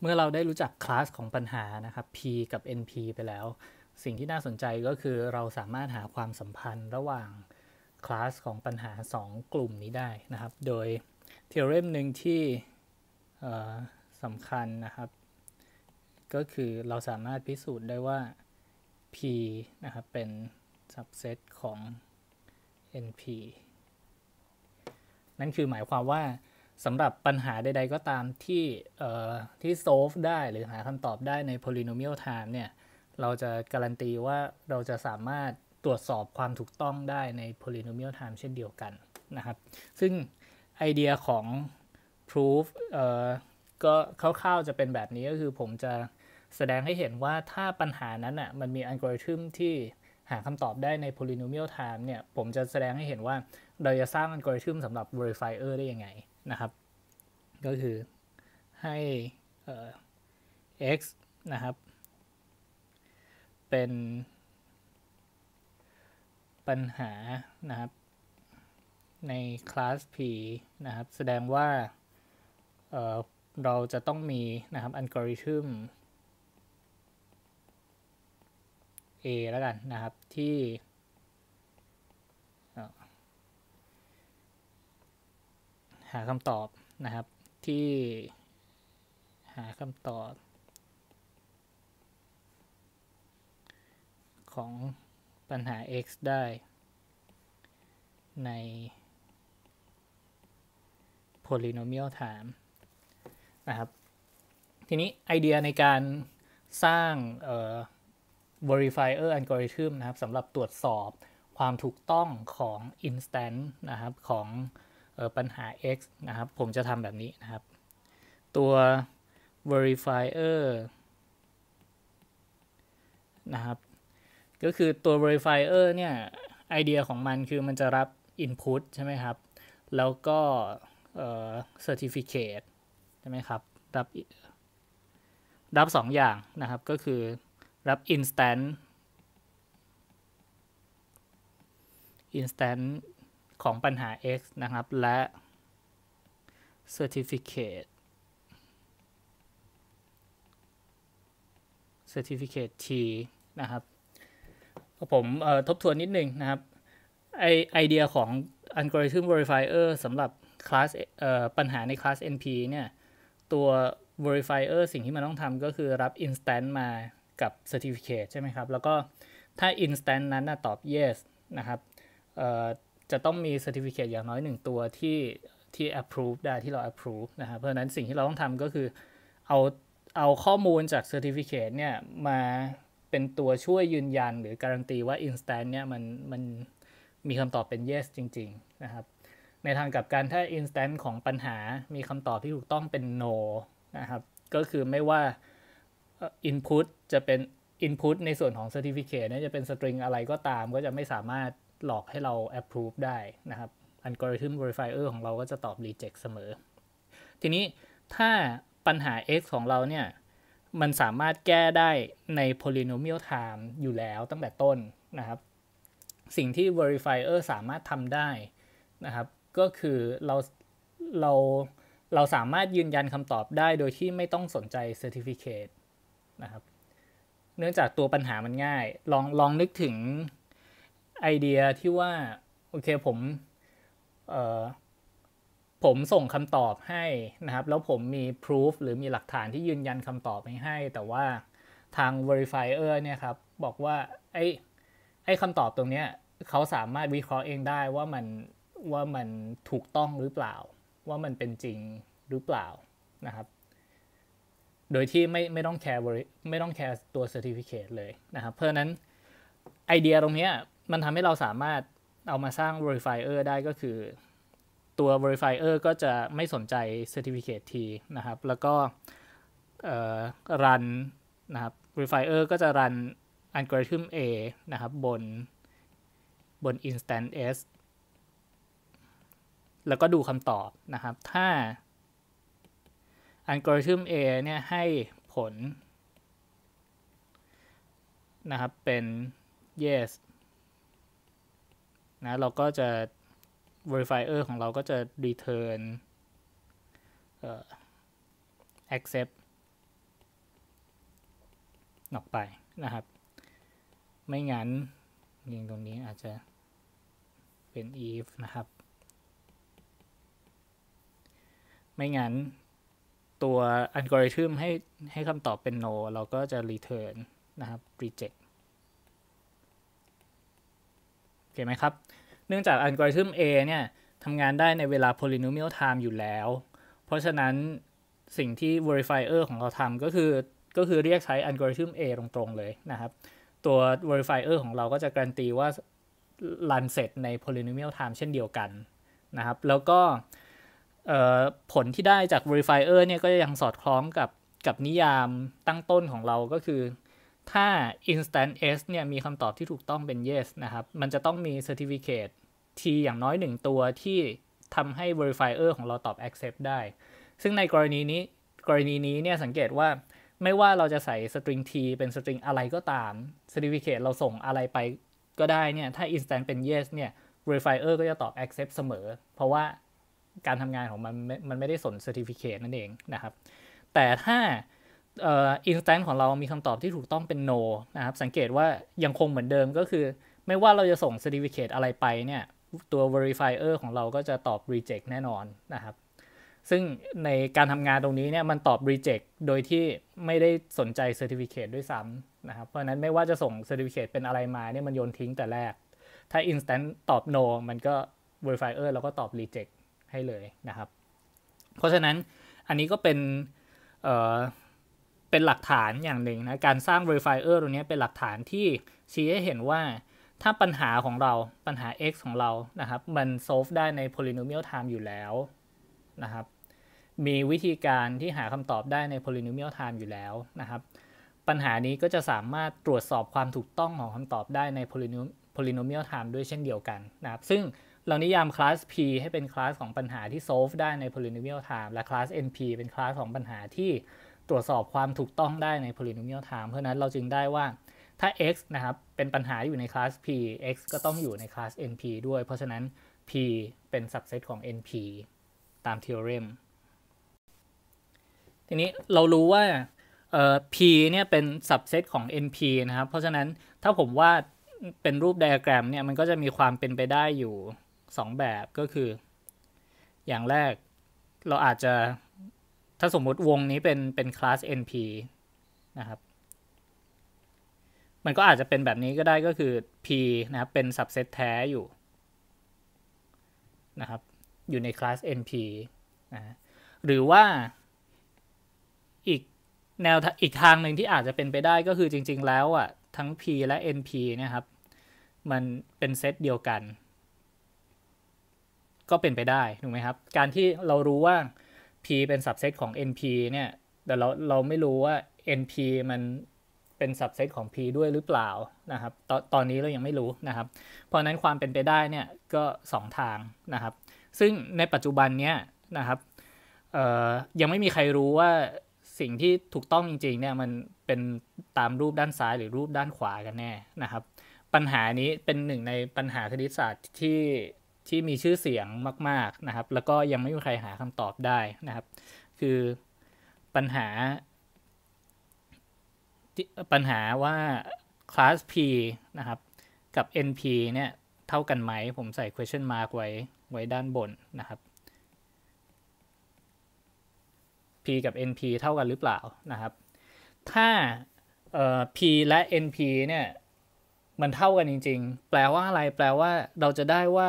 เมื่อเราได้รู้จักคลาสของปัญหานะครับ P กับ NP ไปแล้ว สิ่งที่น่าสนใจก็คือเราสามารถหาความสัมพันธ์ระหว่างคลาสของปัญหา 2 กลุ่มนี้ได้นะครับ โดยเทอเรมหนึ่งที่สำคัญนะครับ ก็คือเราสามารถพิสูจน์ได้ว่า P นะครับเป็น subset ของ NP นั่นคือหมายความว่าสำหรับปัญหาใด ๆ ก็ตามที่ที่โซฟได้หรือหาคำตอบได้ใน polynomial time เนี่ย เราจะการันตีว่าเราจะสามารถตรวจสอบความถูกต้องได้ใน polynomial time เช่นเดียวกันนะครับ ซึ่งไอเดียของ proof เอ่อก็คร่าวๆจะเป็นแบบนี้ก็คือ ผมจะแสดงให้เห็นว่าถ้าปัญหานั้นอ่ะ มันมีอัลกอริทึมที่หาคำตอบได้ใน polynomial time เนี่ย ผมจะแสดงให้เห็นว่า เราจะสร้างอัลกอริทึมสำหรับ verifier ได้ยังไงนะครับ ก็คือให้เอ่อ x นะครับ เป็นปัญหา นะครับ ในคลาส P นะครับ แสดงว่าเเราจะต้องมีนะครับอัลกอริทึม A แล้วกันนะครับที่าคำตอบ นะครับ ที่หาคำตอบ ของปัญหา x ได้ ใน polynomial ถามนะครับ ทีนี้ไอเดียในการสร้าง verifier algorithm นะครับสำหรับตรวจสอบความถูกต้องของ instance นะครับ ของปัญหา x นะครับ ผมจะทำแบบนี้นะครับ ตัว verifier นะครับ ก็คือตัว verifier เนี่ย ไอเดียของมันคือมันจะรับ input ใช่ไหมครับ แล้วก็ certificate ใช่ไหมครับ รับ รับสองอย่างนะครับ ก็คือรับ instant instant ของปัญหา x นะครับ และ certificate certificate t นะครับผมทบทวนนิดนึงนะครับไอไอเดียของ algorithm verifier สำหรับคลาสปัญหาในคลาส NP เนี่ย ตัว verifier สิ่งที่มันต้องทำก็คือรับ i n s t a n c e มากับ certificate ใช่ไหมครับ แล้วก็ ถ้า i n s t a n c e นั้นนะตอบ yes นะครับจะต้องมีเซอร์ติฟิเคตอย่างน้อยหนึ่งตัวที่ที่ approve ได้ที่เรา approve นะฮะเพราะนั้นสิ่งที่เราต้องทำก็คือ เอาเอาข้อมูลจากเซอร์ติฟิเคตเนี่ยมาเป็นตัวช่วยยืนยันหรือการันตีว่า Instant เนี่ยมันมันมีคำตอบเป็น yes จริงๆนะครับในทางกับการถ้า Instant ของปัญหา มีคำตอบที่ถูกต้องเป็น no นะครับก็คือไม่ว่า Input จะเป็น Input ในส่วนของ Certificate เนี่ยจะเป็น string อะไรก็ตามก็จะไม่สามารถหลอกให้เรา approve ได้นะครับ algorithm verifier ของเราก็จะตอบ reject เสมอ ทีนี้ถ้าปัญหา x ของเราเนี่ย มันสามารถแก้ได้ใน polynomial time อยู่แล้วตั้งแต่ต้นนะครับ สิ่งที่ verifier สามารถทำได้นะครับ ก็คือเราเรา เราสามารถยืนยันคำตอบได้โดยที่ไม่ต้องสนใจ certificate นะครับเนื่องจากตัวปัญหามันง่ายลองลองนึกถึงไอเดียที่ว่า โอเคผมเอ่อผมส่งคำตอบให้นะครับ แล้วผมมี proof หรือมีหลักฐานที่ยืนยันคำตอบไปให้ แต่ว่าทาง verifier เนี่ยครับ บอกว่าไอ้ไอ้คำตอบตรงเนี้ยเขาสามารถวิเคราะห์เองได้ว่ามันว่ามันถูกต้องหรือเปล่า ว่ามันเป็นจริงหรือเปล่านะครับ โดยที่ไม่ไม่ต้องแคร์ไม่ต้องแคร์ตัว certificate เลยนะครับ เพราะนั้นไอเดียตรงเนี้ยมันทำให้เราสามารถเอามาสร้าง verifier ได้ก็คือตัว verifier ก็จะไม่สนใจ certificate t นะครับ แล้วก็รันนะครับ verifier ก็จะรัน algorithm a นะครับบนบน instance s แล้วก็ดูคำตอบนะครับ ถ้า algorithm a เนี่ยให้ผล นะครับเป็น yes นะเราก็จะ verifier ของเราก็จะ return accept ออกไปนะครับ ไม่งั้นยิงตรงนี้อาจจะเป็น if นะครับไม่งั้นตัวอัลกอริทึมให้ให้คำตอบเป็น no เราก็จะ return นะครับ reject เคไหมครับ เนื่องจากอัลกอริทึม A เนี่ยทำงานได้ในเวลา polynomial time อยู่แล้ว เพราะฉะนั้นสิ่งที่ verifier ของเราทำก็คือก็คือเรียกใช้อัลกอริทึม A ตรงๆเลยนะครับ ตัว verifier ของเราก็จะการันตีว่า r ันเสร็จใน polynomial time เช่นเดียวกันนะครับ แล้วก็ผลที่ได้จาก verifier เนี่ยก็ยังสอดคล้องกับกับนิยามตั้งต้นของเราก็คือถ้า instant s เนี่ยมีคำตอบที่ถูกต้องเป็น yes นะครับ มันจะต้องมี certificate t อย่างน้อย1ตัวที่ทำให้ verifier ของเราตอบ accept ได้ ซึ่งในกรณีนี้ กรณีนี้เนี่ยสังเกตว่าไม่ว่าเราจะใส่ string t เป็น string อะไรก็ตาม certificate เราส่งอะไรไปก็ได้เนี่ย ถ้า instant เป็น yes เนี่ย verifier ก็จะตอบ accept เสมอ เพราะว่าการทำงานของมันมันไม่ได้สน certificate นั่นเองนะครับ แต่ถ้าอินสแตนต์ของเรามีคำตอบที่ถูกต้องเป็น no นะครับ สังเกตว่ายังคงเหมือนเดิมก็คือไม่ว่าเราจะส่งเซอร์ติฟิเคตอะไรไปเนี่ยตัว verifier ของเราก็จะตอบ reject แน่นอนนะครับ ซึ่งในการทำงานตรงนี้เนี่ยมันตอบ reject โดยที่ไม่ได้สนใจเซอร์ติฟิเคตด้วยซ้ำนะครับ เพราะนั้นไม่ว่าจะส่งเซอร์ติฟิเคตเป็นอะไรมาเนี่ยมันโยนทิ้งแต่แรก ถ้า instant ตอบ no มันก็ verifier เราก็ตอบ reject ให้เลยนะครับ เพราะฉะนั้นอันนี้ก็เป็นเป็นหลักฐานอย่างหนึ่งนะ การสร้าง verifier ตัวนี้เป็นหลักฐานที่ชี้ให้เห็นว่าถ้าปัญหาของเราปัญหา x ของเรานะครับมันโซฟได้ใน polynomial time อยู่แล้วนะครับมีวิธีการที่หาคำตอบได้ใน polynomial time อยู่แล้วนะครับ ปัญหานี้ก็จะสามารถตรวจสอบความถูกต้องของคำตอบได้ใน polynomial time ด้วยเช่นเดียวกันนะครับซึ่งเรานิยามคลาส P ให้เป็นคลาสของปัญหาที่โซฟได้ใน polynomial time และคลาส NP เป็นคลาสของปัญหาที่ตรวจสอบความถูกต้องได้ใน polynomial time เพราะนั้นเราจึงได้ว่าถ้า x นะครับ เป็นปัญหาอยู่ในคลาส p x ก็ต้องอยู่ในคลาส np ด้วย เพราะฉะนั้น p เป็น subset ของ np ตาม theorem ทีนี้เรารู้ว่าเอ่อ p เนี่ยเป็น subset ของ np นะครับ เพราะฉะนั้นถ้าผมวาดเป็นรูปไดอะแกรมเนี่ยมันก็จะมีความเป็นไปได้อยู่ 2 แบบก็คือ อย่างแรกเราอาจจะถ้าสมมติวงนี้เป็นเป็นคลาส NP นะครับ มันก็อาจจะเป็นแบบนี้ก็ได้ก็คือ P นะครับ เป็น subset แท้อยู่นะครับ อยู่ในคลาส NP นะหรือว่าอีกแนวอีกทางหนึ่งที่อาจจะเป็นไปได้ก็คือจริงๆ แล้วอ่ะทั้ง P และ NP นะครับ มันเป็นเซตเดียวกัน ก็เป็นไปได้ถูกไหมครับการที่เรารู้ว่า P เป็นสับเซตของ NP เนี่ย แต่เราเราไม่รู้ว่า NP มันเป็นสับเซตของ P ด้วยหรือเปล่านะครับตอนตอนนี้เรายังไม่รู้นะครับ เพราะนั้นความเป็นไปได้เนี่ยก็2ทางนะครับ ซึ่งในปัจจุบันเนี่ยนะครับยังไม่มีใครรู้ว่าสิ่งที่ถูกต้องจริงๆ เนี่ยมันเป็นตามรูปด้านซ้ายหรือรูปด้านขวากันแน่นะครับ ปัญหานี้เป็นหนึ่งในปัญหาคณิตศาสตร์ที่ที่มีชื่อเสียงมาก ๆ นะครับ แล้วก็ยังไม่มีใครหาคำตอบได้นะครับ คือปัญหา ปัญหาว่าคลาส P นะครับ กับ NP เนี่ย เท่ากันไหม ผมใส่ question mark ไว้ไว้ด้านบนนะครับ P กับ NP เท่ากันหรือเปล่านะครับ ถ้า P และ NP เนี่ย มันเท่ากันจริง ๆ แปลว่าอะไร แปลว่าเราจะได้ว่า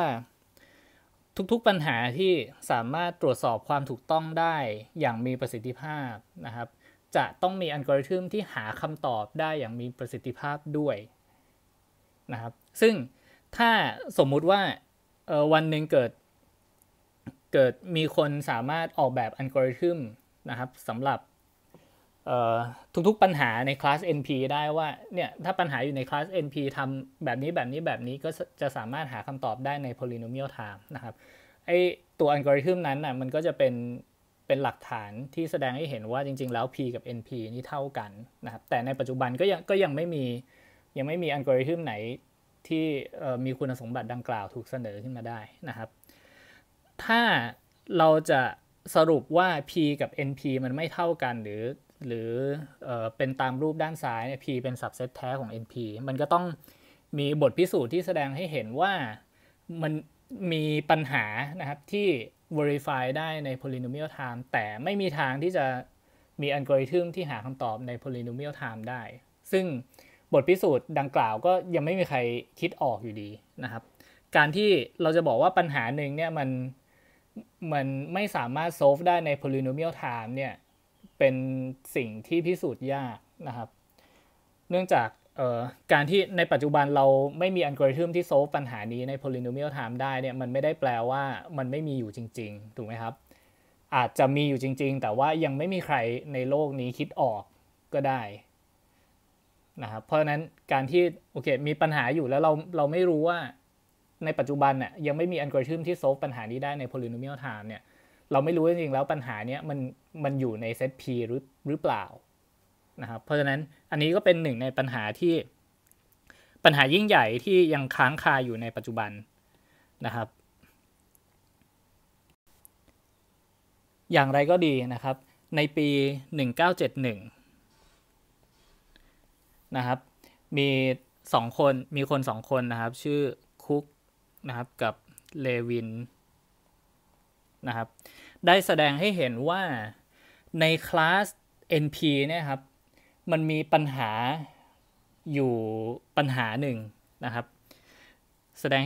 ทุกๆปัญหาที่สามารถตรวจสอบความถูกต้องได้อย่างมีประสิทธิภาพนะครับจะต้องมีอัลกอริทึมที่หาคำตอบได้อย่างมีประสิทธิภาพด้วยนะครับซึ่งถ้าสมมุติว่าวันหนึ่งเกิดเกิดมีคนสามารถออกแบบอัลกอริทึมนะครับสำหรับทุก ๆปัญหาในคลาส NP ได้ว่าเนี่ยถ้าปัญหาอยู่ในคลาส NP ทำแบบนี้แบบนี้แบบนี้ก็จะสามารถหาคำตอบได้ใน polynomial time นะครับไอตัวอัลกอริทึมนั้นนะ่ะมันก็จะเป็น เป็นหลักฐานที่แสดงให้เห็นว่าจริงๆแล้ว p กับ np นี่เท่ากันนะครับแต่ในปัจจุบันก็ยังก็ยังไม่มียังไม่มีอัลกอริทึมไหนที่มีคุณสมบัติดังกล่าวถูกเสนอขึ้นมาได้นะครับถ้าเราจะสรุปว่า p กับ np มันไม่เท่ากันหรือหรือเอเป็นตามรูปด้านซ้ายเนี่ย p เป็น subset แท้ของ np มันก็ต้องมีบทพิสูจน์ที่แสดงให้เห็นว่ามันมีปัญหานะครับที่ verify ได้ใน polynomial time แต่ไม่มีทางที่จะมีอัลกอริทึมที่หาคำตอบใน polynomial time ได้ ซึ่งบทพิสูจน์ดังกล่าวก็ยังไม่มีใครคิดออกอยู่ดีนะครับ การที่เราจะบอกว่าปัญหาหนึ่งเนี่ยมันมันไม่สามารถ solve ได้ใน polynomial time เนี่ยเป็นสิ่งที่พิสูจน์ยากนะครับ เนื่องจากการที่ในปัจจุบันเราไม่มีอัลกอริทึมที่โซฟปัญหานี้ใน polynomial time ได้เนี่ยมันไม่ได้แปลว่ามันไม่มีอยู่จริงๆถูกไหมครับอาจจะมีอยู่จริงๆ แต่ว่ายังไม่มีใครในโลกนี้คิดออกก็ได้นะครับเพราะฉะนั้นการที่โอเคมีปัญหาอยู่แล้วเราเราไม่รู้ว่าในปัจจุบันน่ยยังไม่มีอัลกอริทึมที่โซฟปัญหานี้ได้ใน polynomial time เนี่ยเราไม่รู้จริงๆ แล้วปัญหาเนี้ยมันมันอยู่ในเซต P หรือหรือเปล่านะครับ เพราะฉะนั้นอันนี้ก็เป็นหนึ่งในปัญหาที่ปัญหายิ่งใหญ่ที่ยังค้างคาอยู่ในปัจจุบันนะครับ อย่างไรก็ดีนะครับ ในปี 1971 นะครับ มีสองคนมีคนสองคนนะครับ ชื่อคุกนะครับกับเลวินนะครับได้แสดงให้เห็นว่าในคลาส NP เนี่ยครับ มันมีปัญหาอยู่ปัญหาหนึ่งนะครับ แสดง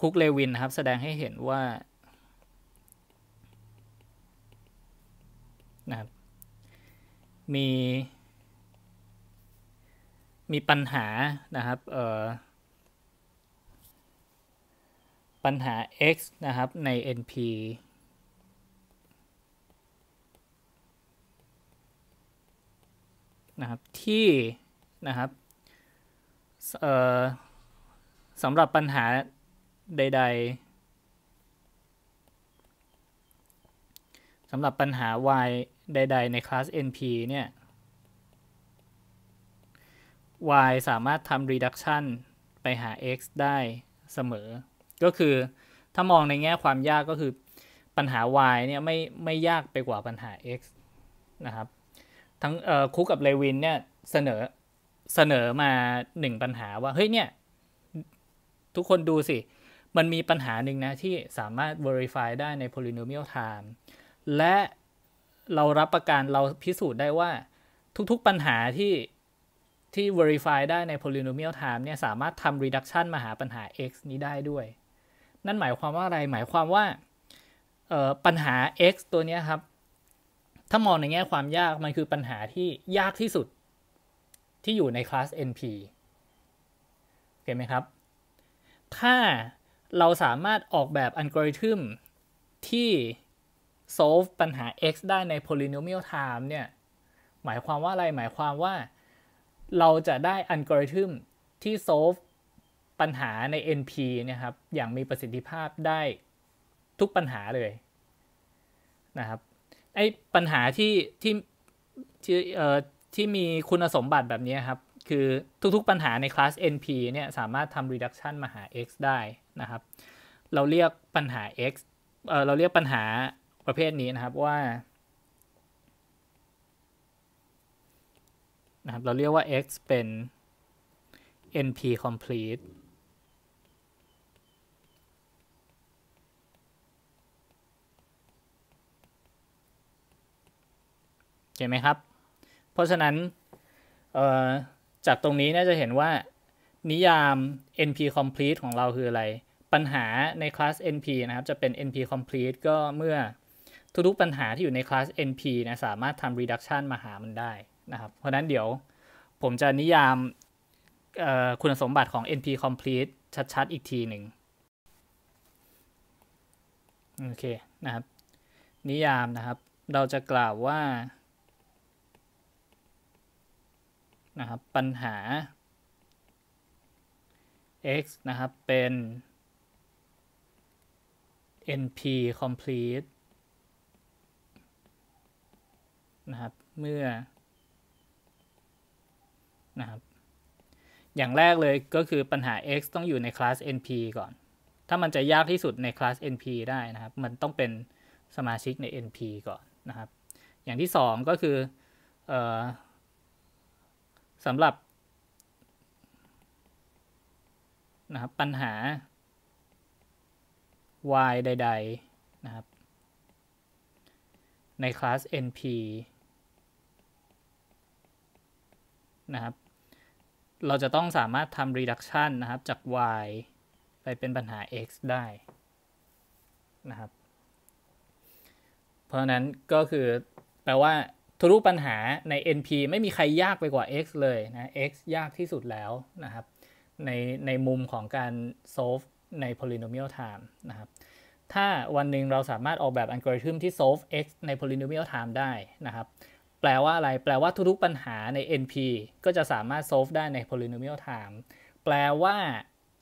คุกเลวินนะครับแสดงให้เห็นว่านะครับมี มีปัญหานะครับเอ่อปัญหา x นะครับใน NP นะครับที่นะครับสำหรับปัญหาใด ๆสำหรับปัญหา y ใด ๆ ในคลาส np เนี่ย y สามารถทำ reduction ไปหา x ได้เสมอ ก็คือถ้ามองในแง่ความยากก็คือปัญหา y เนี่ยไม่ไม่ยากไปกว่าปัญหา x นะครับทั้งคุกกับเลวินเนี่ยเสนอเสนอมาหนึ่งปัญหาว่า เฮ้ยเนี่ย ทุกคนดูสิ มันมีปัญหาหนึ่งนะที่สามารถ verify ได้ใน polynomial time และเรารับประกันเราพิสูจน์ได้ว่าทุกๆปัญหาที่ที่ verify ได้ใน polynomial time เนี่ยสามารถทำ reduction มาหาปัญหา x นี้ได้ด้วย นั่นหมายความว่าอะไรหมายความว่าปัญหา x ตัวนี้ครับถ้ามองในแง่ความยากมันคือปัญหาที่ยากที่สุดที่อยู่ในคลาส NP เข้าไหมครับ ถ้าเราสามารถออกแบบอัลกอริทึมที่ solve ปัญหา x ได้ใน polynomial time เนี่ยหมายความว่าอะไรหมายความว่าเราจะได้อัลกอริทึมที่ solve ปัญหาใน NP นะครับ อย่างมีประสิทธิภาพได้ทุกปัญหาเลยนะครับไอ้ปัญหาที่ที่ที่เอ่อที่มีคุณสมบัติแบบนี้ครับ คือทุกๆปัญหาในคลาส NP เนี่ยสามารถทำ reduction มาหา x ได้นะครับเราเรียกปัญหา x เอ่อเราเรียกปัญหาประเภทนี้นะครับว่านะครับเราเรียกว่า x เป็น NP complete ใช่ไหมครับ เพราะฉะนั้นจากตรงนี้น่าจะเห็นว่านิยาม NP complete ของเราคืออะไร ปัญหาในคลาส NP นะครับจะเป็น NP complete ก็เมื่อทุกๆปัญหาที่อยู่ในคลาส NP นะสามารถทำ reduction มาหามันได้นะครับ เพราะนั้นเดี๋ยวผมจะนิยามคุณสมบัติของ NP complete ชัดๆ อีกทีหนึ่งโอเคนะครับ นิยามนะครับ เราจะกล่าวว่านะครับปัญหา x นะครับเป็น np complete นะครับเมื่อ นะครับอย่างแรกเลยก็คือปัญหา x ต้องอยู่ในคลาส np ก่อน ถ้ามันจะยากที่สุดในคลาส np ได้นะครับ มันต้องเป็นสมาชิกใน np ก่อนนะครับ อย่างที่สองก็คืออสำหรับ นะครับปัญหา y ใด ๆ นะครับ ใน คลาส np นะครับ เราจะต้องสามารถทำ reduction นะครับจาก y ไปเป็นปัญหา x ได้ นะครับ เพราะนั้นก็คือแปลว่าทะลุปัญหาใน NP ไม่มีใครยากไปกว่า X เลยนะ X ยากที่สุดแล้วนะครับในในมุมของการ solve ใน polynomial time นะครับ ถ้าวันหนึ่งเราสามารถออกแบบอัลกอริทึมที่ solve x ใน polynomial time ได้นะครับ แปลว่าอะไร แปลว่าทุกๆปัญหาใน NP ก็จะสามารถ solve ได้ใน polynomial time แปลว่า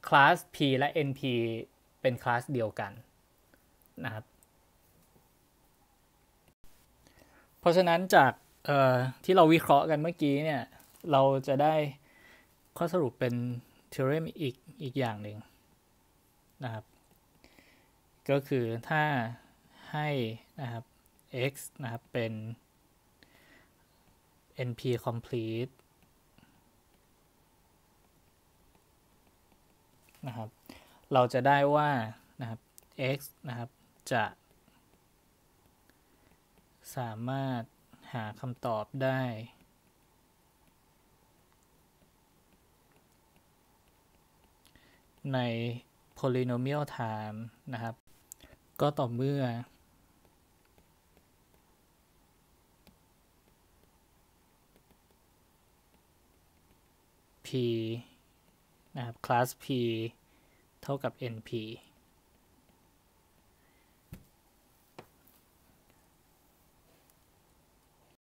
class P และ NP เป็น class เดียวกัน นะครับเพราะฉะนั้นจากที่เราวิเคราะห์กันเมื่อกี้เนี่ย เราจะได้ข้อสรุปเป็นเท e o r e อีกอีกอย่างหนึ่งนะครับ ก็คือถ้าให้นะครับ x นะครับ เป็น np complete นะครับ เราจะได้ว่านะครับ x นะครับ จะสามารถหาคำตอบได้ ใน polynomial time นะครับ ก็ต่อเมื่อ p นะครับ class p เท่ากับ np